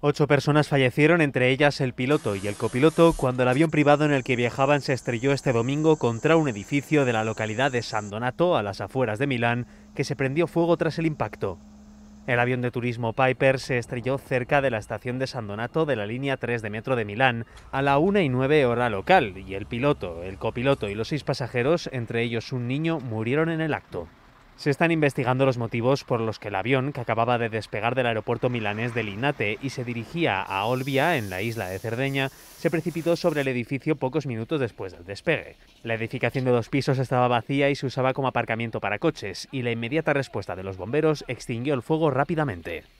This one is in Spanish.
Ocho personas fallecieron, entre ellas el piloto y el copiloto, cuando el avión privado en el que viajaban se estrelló este domingo contra un edificio de la localidad de San Donato, a las afueras de Milán, que se prendió fuego tras el impacto. El avión de turismo Piper se estrelló cerca de la estación de San Donato de la línea 3 de metro de Milán a la 1 y 9 hora local, y el piloto, el copiloto y los seis pasajeros, entre ellos un niño, murieron en el acto. Se están investigando los motivos por los que el avión, que acababa de despegar del aeropuerto milanés del Inate y se dirigía a Olbia, en la isla de Cerdeña, se precipitó sobre el edificio pocos minutos después del despegue. La edificación de dos pisos estaba vacía y se usaba como aparcamiento para coches, y la inmediata respuesta de los bomberos extinguió el fuego rápidamente.